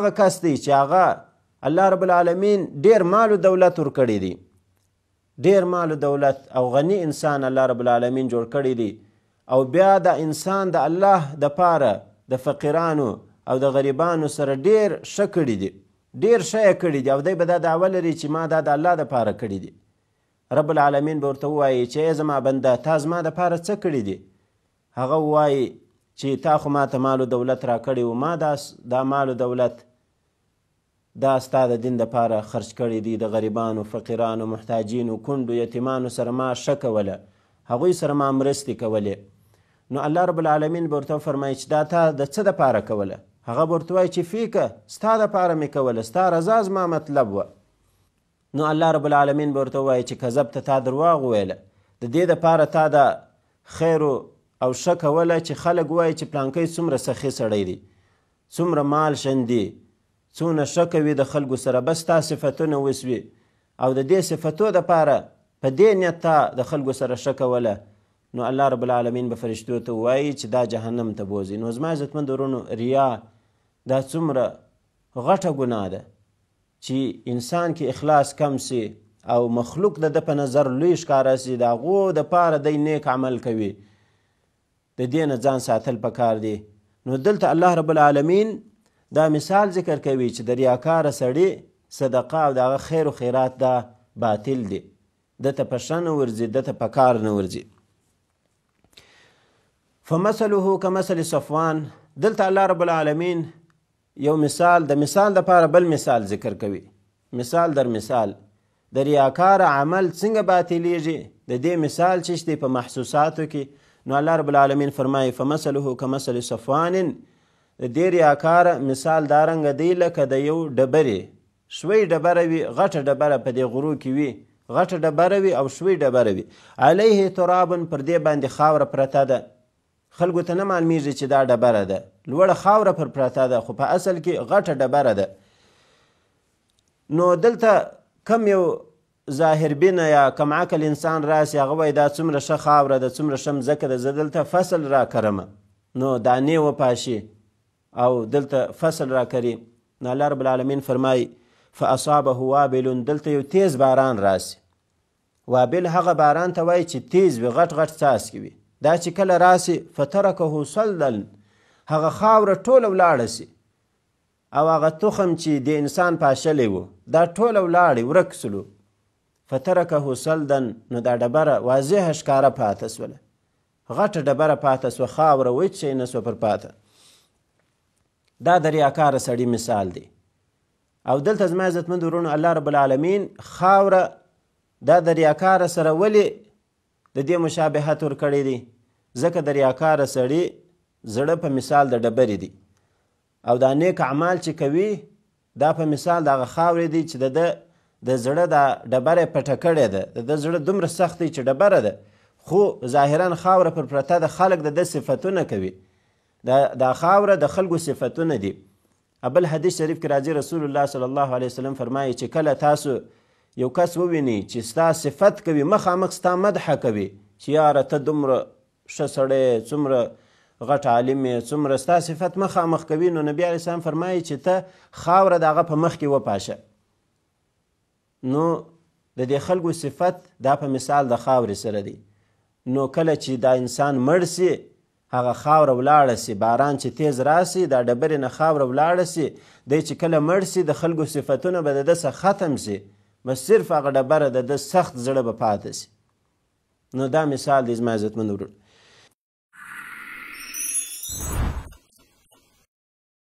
هغه کس دی چې هغه الله رب العالمین ډیر مال او دولت ورکړی دی ډیر مال او دولت او غنی انسان الله رب العالمین جوړ کړی دی او بیا د انسان د الله د پاره د فقیرانو او د غریبانو سره ډیر ښه کړی دی ډیر ښه یې کړی دی او دی به دا دعوه لري چې ما دا د الله د پاره کړی دی رب العالمین به ورته ووایي چې زما بنده تا زما دپاره څه کړي دي هغه ووایي چې تا خو ماته مال و دولت راکړی و ما دا, دا مال و دولت دا ستا د دین دپاره خرج کړی دي د غریبانو فقیرانو محتاجینو کونډو یتیمانو سره ما ښه کوله هغوی سره ما مرستې کولې نو الله رب العالمین به ورته وفرمایي چې دا تا د څه دپاره کوله هغه به ورته وایي چې فیکه ستا دپاره مې کوله ستا رضا زما مطلب وه نو الله رب العالمین به ورته وایي چې کذب ته تا درواغ ویله د دې دپاره تا د خیرو او ښه کوله چې خلک وایي چې پلانکی څومره سخي سړی دی څومره مال شندي څونه ښه کوي د خلکو سره بس تا صفتونه وسوي او د دې صفتو دپاره په دې نیت تا د خلکو سره ښه کوله نو الله رب العالمین به فرشتو ته وایي چې دا جهنم ته بوځي نو زما عزتمند ورونو ریا دا څومره غټه ګناه ده چې انسان کې اخلاص کم سي او مخلوق د ده په نظر لوی ښکاره سي د هغو دپاره دی نیک عمل کوي د دې نه ځان ساتل پکار دی نو دلته الله رب العالمین دا مثال ذکر کوي چې د ریاکاره سړي صدقه او دغه خیر و خیرات دا باطل دی دته په ښه نه ورځي دته په کار نه ورځي فمثله کمثل صفوان دلته الله رب العالمین یو مثال د مثال دپاره بل مثال ذکر کوي مثال در مثال د ریاکار عمل څنګه باطلیږي د دې مثال چې په محسوساتو کې نو الله رب العالمین فرمایي فمثله کمثل صفوان ډیر یاکار مثال دارنګ دی لکه د یو ډبرې شوی ډبره وي غټه ډبره په دې غرو کې وي غټه ډبره وي او شوی ډبره وي علیه تراب پر دې باندې خاوره پرته ده خلکو ته نه معلومیږي چې دا ډبره ده لوړه خاوره پر پرته ده خو په اصل کې غټه ډبره ده نو دلته کم یو ظاهر بینه یا کم عقل انسان راسي هغه وایي دا څومره ښه خاوره ده څومره ښه مځکه ده زه دلته فصل راکرمه نو دانې وپاشي او دلته فصل را کری نه الله رب العالمین فرمای فاصابه وابل دلته یو تیز باران راسي وابل هغه باران ته وای چې تیز وي غټ غټ څاڅکي وي دا چې کله راسي فترکه سلدل هغه خاوره ټوله ولاړه سي او هغه تخم چې د انسان پاشلی وو دا ټوله ولاړې ورک سلو فترکه سلدن نو دا ډبره واضحه ښکاره پاته سوله غټه ډبره پاته سوه خاوره وچ شی نه سوه پر پاته دا د ریاکاره سړي مثال دی او دلته زما عزتمند ورونو الله رب العالمین خاوره دا د ریاکاره سره ولې د دې مشابهت ورکړی دی ځکه د ریاکاره سړي زړه په مثال د ډبرې دی او دا نیک اعمال چې کوي دا په مثال دغه خاورې دی چې د ده د زړه دا ډبره پټه کړې ده د ده زړه دومره سخت دی چې ډبره ده خو ظاهرا خاوره پر پرته د خلک د ده صفتونه کوي دا دا خاوره د خلکو صفتونه دي ابل حدیث شریف کې راځي رسول الله صلی الله علیه وسلم فرمایي چې کله تاسو یو کس وویني چې ستا صفت کوي مخامخ ستا مدح کوي چې یاره ته دومره ښه سړی څومره غټ عالم یې څومره ستا صفت مخامخ کوي نو نبی علیه السلام فرمایي چې ته خاوره د هغه په مخ کې وپاشه نو د دې خلکو صفت دا په مثال د خاورې سره دی نو کله چې دا انسان مړ سي هغه خاور ولاړه سي باران چې تیز راسي دا ډبرې نه خاور ولاړه سي دی چې کله مړ سي د خلکو صفتونه به د ده ختم سي بس صرف هغه ډبره د ده سخت زړه به پاتې سي نو دا مثال دی زما عزتمن وروڼه